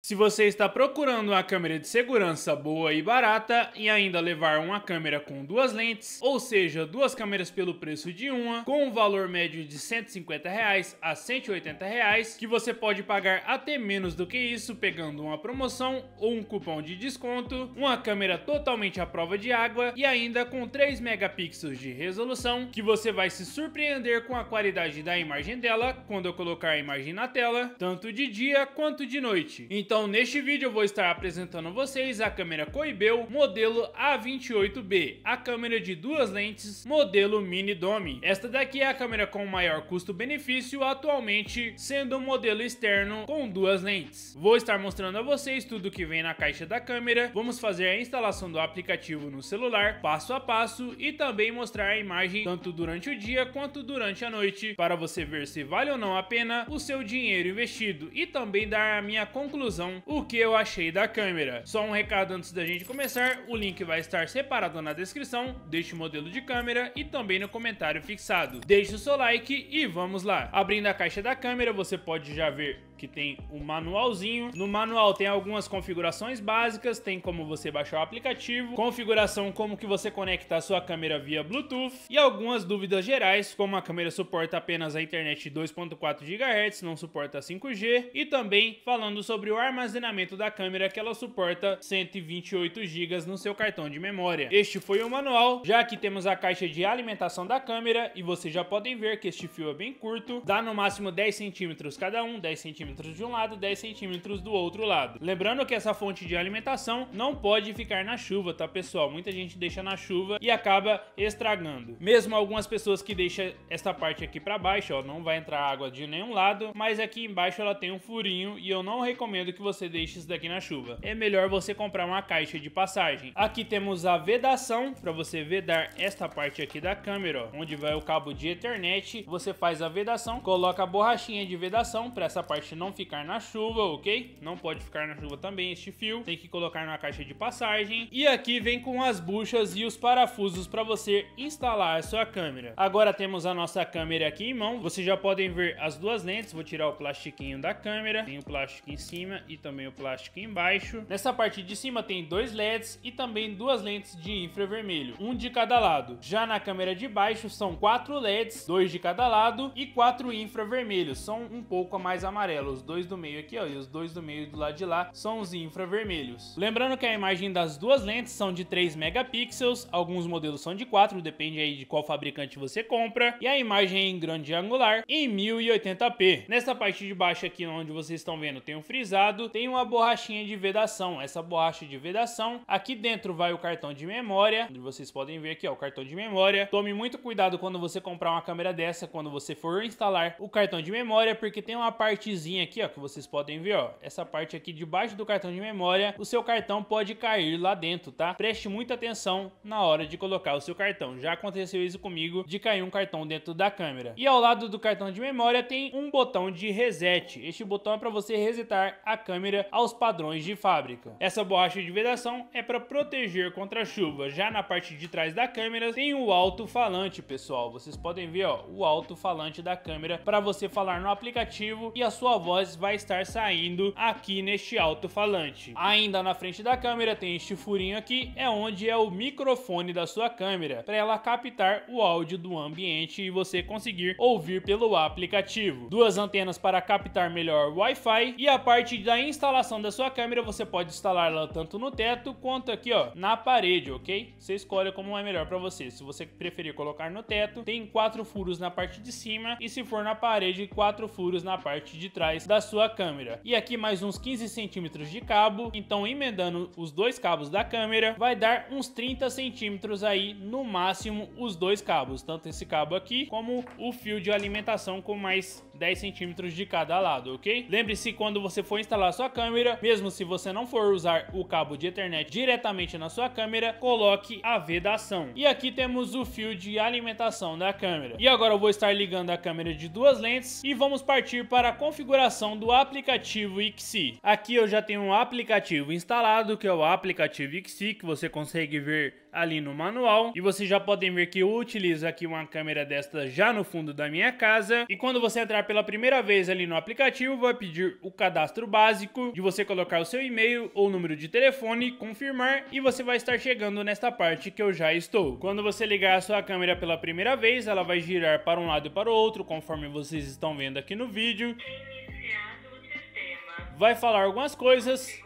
Se você está procurando uma câmera de segurança boa e barata e ainda levar uma câmera com duas lentes, ou seja, duas câmeras pelo preço de uma, com um valor médio de 150 reais a 180 reais, que você pode pagar até menos do que isso pegando uma promoção ou um cupom de desconto, uma câmera totalmente à prova de água e ainda com 3 megapixels de resolução, que você vai se surpreender com a qualidade da imagem dela quando eu colocar a imagem na tela, tanto de dia quanto de noite. Então neste vídeo eu vou estar apresentando a vocês a câmera Coibel modelo A28B, a câmera de duas lentes modelo Mini Dome. Esta daqui é a câmera com maior custo-benefício atualmente, sendo um modelo externo com duas lentes. Vou estar mostrando a vocês tudo que vem na caixa da câmera, vamos fazer a instalação do aplicativo no celular, passo a passo e também mostrar a imagem tanto durante o dia quanto durante a noite, para você ver se vale ou não a pena o seu dinheiro investido e também dar a minha conclusão conclusão o que eu achei da câmera. Só um recado antes da gente começar, o link vai estar separado na descrição deste modelo de câmera e também no comentário fixado. Deixe o seu like e vamos lá. Abrindo a caixa da câmera, você pode já ver que tem um manualzinho. No manual tem algumas configurações básicas, tem como você baixar o aplicativo, configuração como que você conecta a sua câmera via Bluetooth e algumas dúvidas gerais, como a câmera suporta apenas a internet 2.4 GHz, não suporta 5G, e também falando sobre o armazenamento da câmera que ela suporta 128 GB no seu cartão de memória. Este foi o manual, já que temos a caixa de alimentação da câmera e vocês já podem ver que este fio é bem curto, dá no máximo 10 centímetros cada um, 10 centímetros centímetros de um lado, 10 centímetros do outro lado. Lembrando que essa fonte de alimentação não pode ficar na chuva, tá pessoal? Muita gente deixa na chuva e acaba estragando. Mesmo algumas pessoas que deixam essa parte aqui para baixo, ó, não vai entrar água de nenhum lado, mas aqui embaixo ela tem um furinho e eu não recomendo que você deixe isso daqui na chuva. É melhor você comprar uma caixa de passagem. Aqui temos a vedação para você vedar esta parte aqui da câmera, ó, onde vai o cabo de Ethernet. Você faz a vedação, coloca a borrachinha de vedação para essa parte não ficar na chuva, ok? Não pode ficar na chuva também este fio. Tem que colocar na caixa de passagem. E aqui vem com as buchas e os parafusos para você instalar a sua câmera. Agora temos a nossa câmera aqui em mão. Vocês já podem ver as duas lentes. Vou tirar o plastiquinho da câmera. Tem o plástico em cima e também o plástico embaixo. Nessa parte de cima tem dois LEDs e também duas lentes de infravermelho. Um de cada lado. Já na câmera de baixo são quatro LEDs, dois de cada lado e quatro infravermelhos. São um pouco mais amarelo amarelo, os dois do meio aqui ó, e os dois do meio do lado de lá são os infravermelhos. Lembrando que a imagem das duas lentes são de 3 megapixels, alguns modelos são de 4, depende aí de qual fabricante você compra, e a imagem é em grande angular em 1080p. Nessa parte de baixo aqui onde vocês estão vendo tem um frisado, tem uma borrachinha de vedação, essa borracha de vedação, aqui dentro vai o cartão de memória, onde vocês podem ver aqui ó, o cartão de memória. Tome muito cuidado quando você comprar uma câmera dessa, quando você for instalar o cartão de memória, porque tem uma partezinha aqui, ó, que vocês podem ver, ó, essa parte aqui debaixo do cartão de memória, o seu cartão pode cair lá dentro, tá? Preste muita atenção na hora de colocar o seu cartão. Já aconteceu isso comigo, de cair um cartão dentro da câmera. E ao lado do cartão de memória tem um botão de reset. Este botão é para você resetar a câmera aos padrões de fábrica. Essa borracha de vedação é para proteger contra a chuva. Já na parte de trás da câmera tem o alto-falante, pessoal. Vocês podem ver, ó, o alto-falante da câmera para você falar no aplicativo e a sua voz vai estar saindo aqui neste alto-falante. Ainda na frente da câmera tem este furinho aqui, é onde é o microfone da sua câmera, para ela captar o áudio do ambiente e você conseguir ouvir pelo aplicativo. Duas antenas para captar melhor Wi-Fi e a parte da instalação da sua câmera você pode instalar ela tanto no teto quanto aqui ó na parede, ok? Você escolhe como é melhor para você. Se você preferir colocar no teto, tem quatro furos na parte de cima e se for na parede, quatro furos na parte de trás laterais da sua câmera. E aqui mais uns 15 centímetros de cabo, então emendando os dois cabos da câmera, vai dar uns 30 centímetros aí no máximo os dois cabos, tanto esse cabo aqui como o fio de alimentação com mais 10 centímetros de cada lado, ok? Lembre-se quando você for instalar sua câmera, mesmo se você não for usar o cabo de internet diretamente na sua câmera, coloque a vedação. E aqui temos o fio de alimentação da câmera. E agora eu vou estar ligando a câmera de duas lentes e vamos partir para a configuração configuração do aplicativo Ixi. Aqui eu já tenho um aplicativo instalado, que é o aplicativo Ixi, que você consegue ver ali no manual. E vocês já podem ver que eu utilizo aqui uma câmera desta já no fundo da minha casa. E quando você entrar pela primeira vez ali no aplicativo, vai pedir o cadastro básico, de você colocar o seu e-mail ou número de telefone, confirmar e você vai estar chegando nesta parte que eu já estou. Quando você ligar a sua câmera pela primeira vez, ela vai girar para um lado e para o outro, conforme vocês estão vendo aqui no vídeo vai falar algumas coisas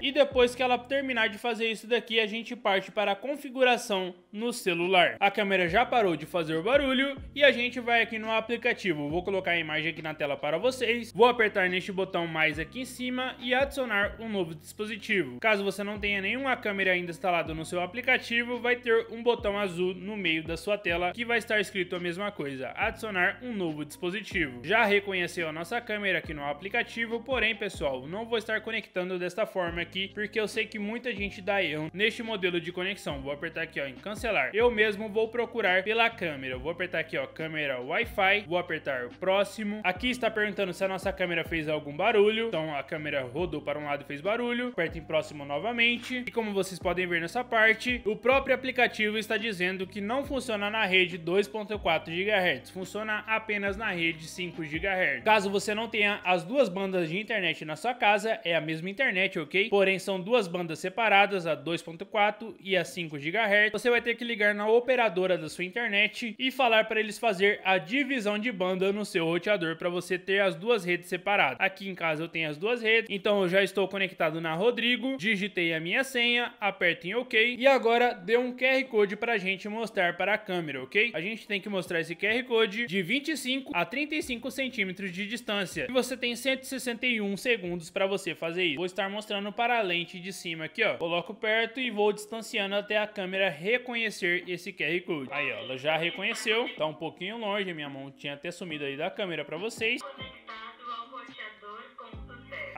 e depois que ela terminar de fazer isso daqui, a gente parte para a configuração no celular. A câmera já parou de fazer o barulho e a gente vai aqui no aplicativo. Vou colocar a imagem aqui na tela para vocês. Vou apertar neste botão mais aqui em cima e adicionar um novo dispositivo. Caso você não tenha nenhuma câmera ainda instalada no seu aplicativo, vai ter um botão azul no meio da sua tela que vai estar escrito a mesma coisa, adicionar um novo dispositivo. Já reconheceu a nossa câmera aqui no aplicativo, porém pessoal, não vou estar conectando desta forma aqui, porque eu sei que muita gente dá erro neste modelo de conexão. Vou apertar aqui ó, em cancelar. Eu mesmo vou procurar pela câmera. Vou apertar aqui ó, câmera Wi-Fi. Vou apertar próximo. Aqui está perguntando se a nossa câmera fez algum barulho. Então a câmera rodou para um lado e fez barulho. Aperta em próximo novamente. E como vocês podem ver nessa parte, o próprio aplicativo está dizendo que não funciona na rede 2.4 GHz. Funciona apenas na rede 5 GHz. Caso você não tenha as duas bandas de internet na sua casa, é a mesma internet, ok? porém são duas bandas separadas, a 2.4 e a 5 GHz, você vai ter que ligar na operadora da sua internet e falar para eles fazer a divisão de banda no seu roteador para você ter as duas redes separadas. Aqui em casa eu tenho as duas redes, então eu já estou conectado na Rodrigo, digitei a minha senha, aperto em OK e agora deu um QR Code para a gente mostrar para a câmera, ok? A gente tem que mostrar esse QR Code de 25 a 35 centímetros de distância e você tem 161 segundos para você fazer isso. Vou estar mostrando para para a lente de cima aqui, ó. Coloco perto e vou distanciando até a câmera reconhecer esse QR Code. Aí, ó, ela já reconheceu. Tá um pouquinho longe, minha mão tinha até sumido aí da câmera para vocês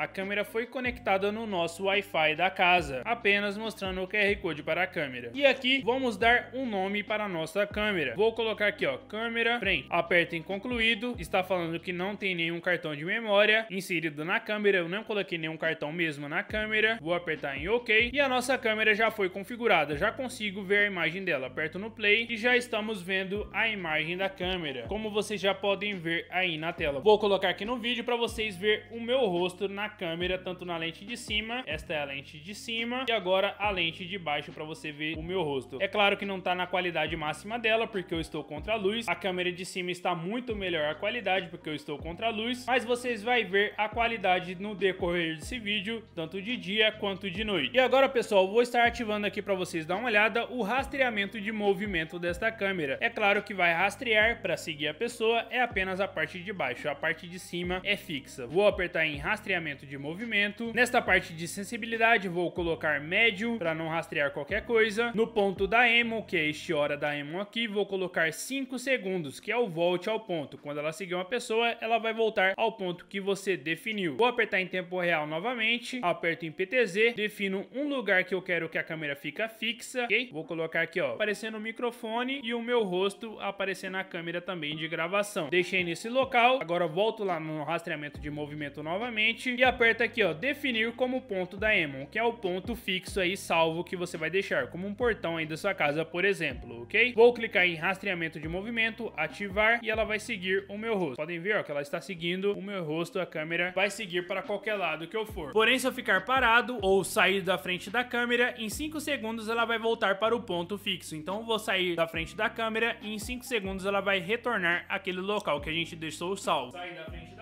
a câmera foi conectada no nosso Wi-Fi da casa, apenas mostrando o QR Code para a câmera. E aqui vamos dar um nome para a nossa câmera. Vou colocar aqui, ó, câmera frente. Aperta em concluído, está falando que não tem nenhum cartão de memória inserido na câmera. Eu não coloquei nenhum cartão mesmo na câmera. Vou apertar em OK e a nossa câmera já foi configurada. Já consigo ver a imagem dela. Aperto no play e já estamos vendo a imagem da câmera. Como vocês já podem ver aí na tela. Vou colocar aqui no vídeo para vocês ver o meu rosto na câmera, tanto na lente de cima, esta é a lente de cima, e agora a lente de baixo para você ver o meu rosto. É claro que não tá na qualidade máxima dela, porque eu estou contra a luz, a câmera de cima está muito melhor a qualidade, porque eu estou contra a luz, mas vocês vão ver a qualidade no decorrer desse vídeo, tanto de dia quanto de noite. E agora pessoal, vou estar ativando aqui para vocês dar uma olhada o rastreamento de movimento desta câmera. É claro que vai rastrear para seguir a pessoa, é apenas a parte de baixo, a parte de cima é fixa. Vou apertar em rastreamento de movimento. Nesta parte de sensibilidade vou colocar médio para não rastrear qualquer coisa. No ponto da emo, que é este hora da emo aqui, vou colocar 5 segundos, que é o volte ao ponto. Quando ela seguir uma pessoa, ela vai voltar ao ponto que você definiu. Vou apertar em tempo real novamente, aperto em PTZ, defino um lugar que eu quero que a câmera fica fixa, ok? Vou colocar aqui, ó, aparecendo o microfone e o meu rosto aparecendo na câmera também de gravação. Deixei nesse local, agora volto lá no rastreamento de movimento novamente e aperta aqui, ó, definir como ponto da Emon, que é o ponto fixo aí salvo que você vai deixar, como um portão aí da sua casa, por exemplo, ok? Vou clicar em rastreamento de movimento, ativar e ela vai seguir o meu rosto. Podem ver, ó, que ela está seguindo o meu rosto, a câmera vai seguir para qualquer lado que eu for. Porém, se eu ficar parado ou sair da frente da câmera, em 5 segundos ela vai voltar para o ponto fixo. Então, vou sair da frente da câmera e em 5 segundos ela vai retornar aquele local que a gente deixou salvo. Sair da frente da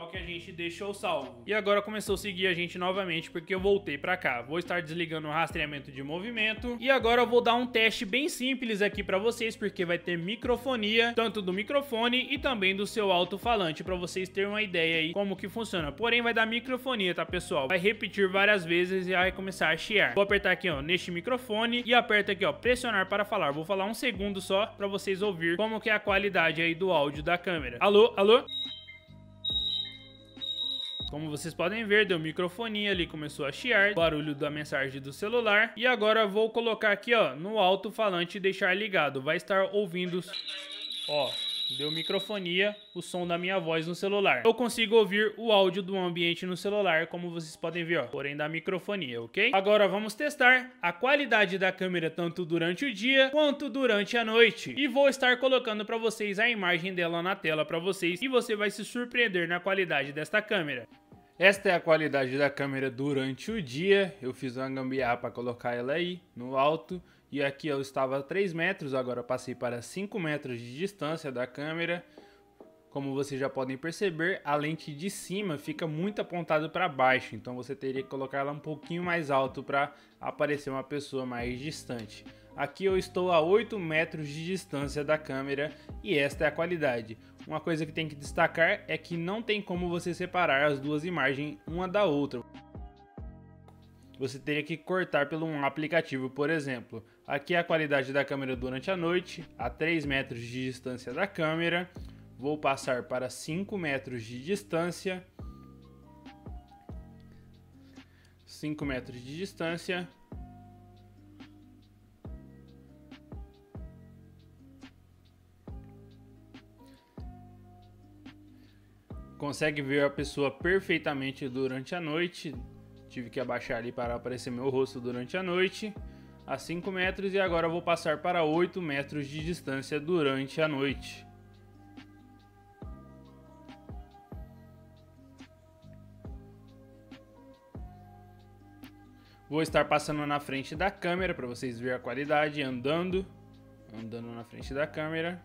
local que a gente deixou salvo. E agora começou a seguir a gente novamente porque eu voltei para cá. Vou estar desligando o rastreamento de movimento e agora eu vou dar um teste bem simples aqui para vocês porque vai ter microfonia, tanto do microfone e também do seu alto-falante para vocês terem uma ideia aí como que funciona. Porém vai dar microfonia, tá pessoal? Vai repetir várias vezes e vai começar a chiar. Vou apertar aqui, ó, neste microfone e aperta aqui, ó, pressionar para falar. Vou falar um segundo só para vocês ouvir como que é a qualidade aí do áudio da câmera. Alô, alô? Como vocês podem ver, deu microfonia ali, começou a chiar, barulho da mensagem do celular. E agora vou colocar aqui, ó, no alto-falante e deixar ligado. Vai estar ouvindo... Ó, deu microfonia, o som da minha voz no celular. Eu consigo ouvir o áudio do ambiente no celular, como vocês podem ver, ó, porém da microfonia, ok? Agora vamos testar a qualidade da câmera tanto durante o dia quanto durante a noite. E vou estar colocando para vocês a imagem dela na tela para vocês e você vai se surpreender na qualidade desta câmera. Esta é a qualidade da câmera durante o dia. Eu fiz uma gambiarra para colocar ela aí no alto e aqui eu estava a 3 metros, agora passei para 5 metros de distância da câmera. Como vocês já podem perceber, a lente de cima fica muito apontada para baixo, então você teria que colocar ela um pouquinho mais alto para aparecer uma pessoa mais distante. Aqui eu estou a 8 metros de distância da câmera e esta é a qualidade. Uma coisa que tem que destacar é que não tem como você separar as duas imagens uma da outra. Você teria que cortar pelo um aplicativo, por exemplo. Aqui é a qualidade da câmera durante a noite, a 3 metros de distância da câmera. Vou passar para 5 metros de distância. 5 metros de distância. Consegue ver a pessoa perfeitamente durante a noite. Tive que abaixar ali para aparecer meu rosto durante a noite a 5 metros e agora vou passar para 8 metros de distância durante a noite. Vou estar passando na frente da câmera para vocês verem a qualidade, andando, andando na frente da câmera.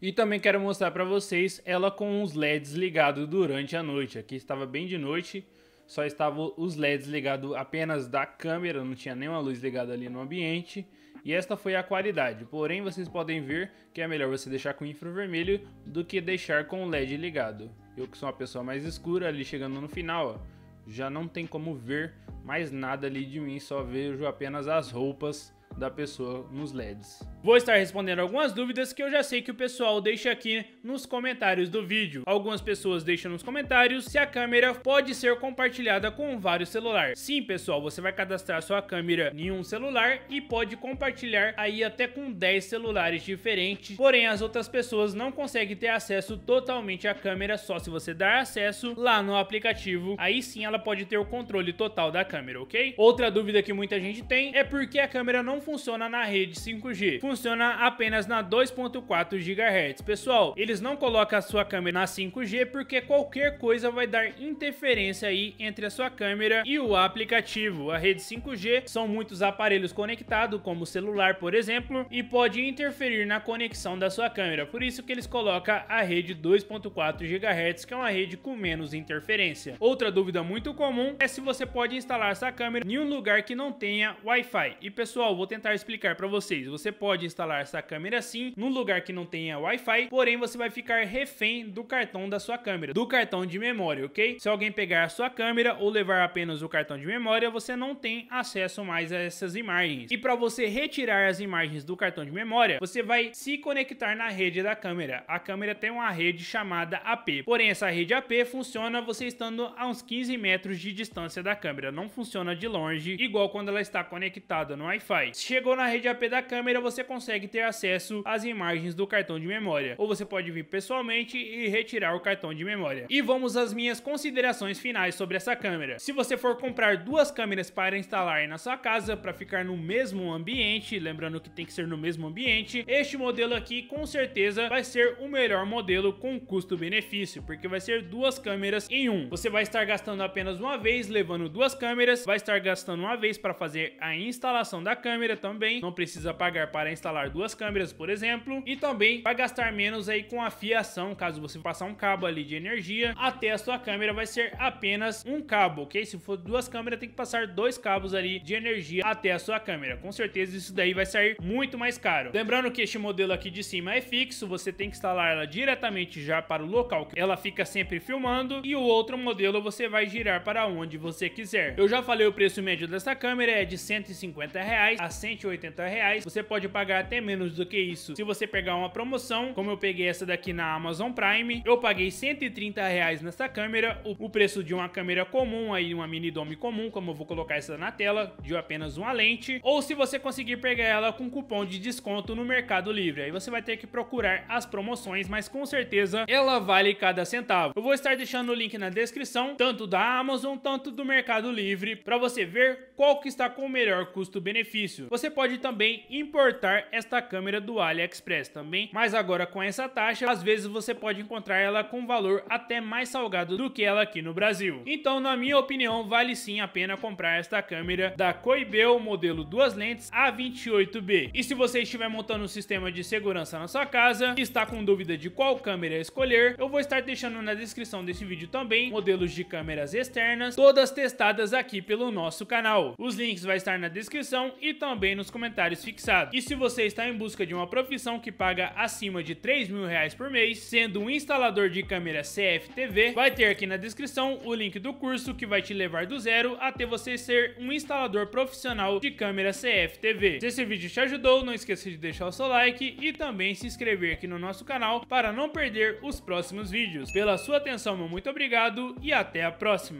E também quero mostrar para vocês ela com os LEDs ligados durante a noite. Aqui estava bem de noite, só estavam os LEDs ligados apenas da câmera, não tinha nenhuma luz ligada ali no ambiente. E esta foi a qualidade, porém vocês podem ver que é melhor você deixar com infravermelho do que deixar com o LED ligado. Eu que sou uma pessoa mais escura ali chegando no final, ó, já não tem como ver mais nada ali de mim, só vejo apenas as roupas da pessoa nos LEDs. Vou estar respondendo algumas dúvidas que eu já sei que o pessoal deixa aqui nos comentários do vídeo. Algumas pessoas deixam nos comentários se a câmera pode ser compartilhada com vários celulares. Sim, pessoal, você vai cadastrar sua câmera em um celular e pode compartilhar aí até com 10 celulares diferentes. Porém, as outras pessoas não conseguem ter acesso totalmente à câmera só se você dar acesso lá no aplicativo. Aí sim ela pode ter o controle total da câmera, ok? Outra dúvida que muita gente tem é por que a câmera não funciona na rede 5G. Funciona funciona apenas na 2.4 GHz. Pessoal, eles não colocam a sua câmera na 5G porque qualquer coisa vai dar interferência aí entre a sua câmera e o aplicativo. A rede 5G são muitos aparelhos conectados, como o celular, por exemplo, e pode interferir na conexão da sua câmera. Por isso que eles colocam a rede 2.4 GHz, que é uma rede com menos interferência. Outra dúvida muito comum é se você pode instalar essa câmera em um lugar que não tenha Wi-Fi. E pessoal, vou tentar explicar para vocês. Você pode pode instalar essa câmera sim no lugar que não tenha Wi-Fi, porém você vai ficar refém do cartão da sua câmera, do cartão de memória, ok? Se alguém pegar a sua câmera ou levar apenas o cartão de memória, você não tem acesso mais a essas imagens. E para você retirar as imagens do cartão de memória, você vai se conectar na rede da câmera. A câmera tem uma rede chamada AP. Porém, essa rede AP funciona você estando a uns 15 metros de distância da câmera, não funciona de longe, igual quando ela está conectada no Wi-Fi. Chegou na rede AP da câmera, você consegue ter acesso às imagens do cartão de memória, ou você pode vir pessoalmente e retirar o cartão de memória. E vamos às minhas considerações finais sobre essa câmera. Se você for comprar duas câmeras para instalar na sua casa para ficar no mesmo ambiente, lembrando que tem que ser no mesmo ambiente, este modelo aqui com certeza vai ser o melhor modelo com custo-benefício, porque vai ser duas câmeras em um. Você vai estar gastando apenas uma vez levando duas câmeras, vai estar gastando uma vez para fazer a instalação da câmera também, não precisa pagar para instalar duas câmeras, por exemplo, e também vai gastar menos aí com a fiação, caso você passar um cabo ali de energia, até a sua câmera vai ser apenas um cabo, ok? Se for duas câmeras, tem que passar dois cabos ali de energia até a sua câmera. Com certeza isso daí vai sair muito mais caro. Lembrando que este modelo aqui de cima é fixo, você tem que instalar ela diretamente já para o local que ela fica sempre filmando, e o outro modelo você vai girar para onde você quiser. Eu já falei o preço médio dessa câmera, é de 150 reais a 180 reais, você pode pagar pagar até menos do que isso. Se você pegar uma promoção, como eu peguei essa daqui na Amazon Prime, eu paguei 130 reais nessa câmera, o preço de uma câmera comum, aí uma mini dome comum, como eu vou colocar essa na tela, de apenas uma lente, ou se você conseguir pegar ela com cupom de desconto no Mercado Livre, aí você vai ter que procurar as promoções, mas com certeza ela vale cada centavo. Eu vou estar deixando o link na descrição, tanto da Amazon, tanto do Mercado Livre, para você ver qual que está com o melhor custo-benefício. Você pode também importar comprar esta câmera do AliExpress também, mas agora com essa taxa, às vezes você pode encontrar ela com valor até mais salgado do que ela aqui no Brasil. Então, na minha opinião, vale sim a pena comprar esta câmera da Koibel modelo duas lentes A28B. E se você estiver montando um sistema de segurança na sua casa e está com dúvida de qual câmera escolher, eu vou estar deixando na descrição desse vídeo também modelos de câmeras externas, todas testadas aqui pelo nosso canal. Os links vai estar na descrição e também nos comentários fixados. E se você você está em busca de uma profissão que paga acima de 3 mil reais por mês, sendo um instalador de câmera CFTV, vai ter aqui na descrição o link do curso que vai te levar do zero até você ser um instalador profissional de câmera CFTV. Se esse vídeo te ajudou, não esqueça de deixar o seu like e também se inscrever aqui no nosso canal para não perder os próximos vídeos. Pela sua atenção, meu muito obrigado e até a próxima!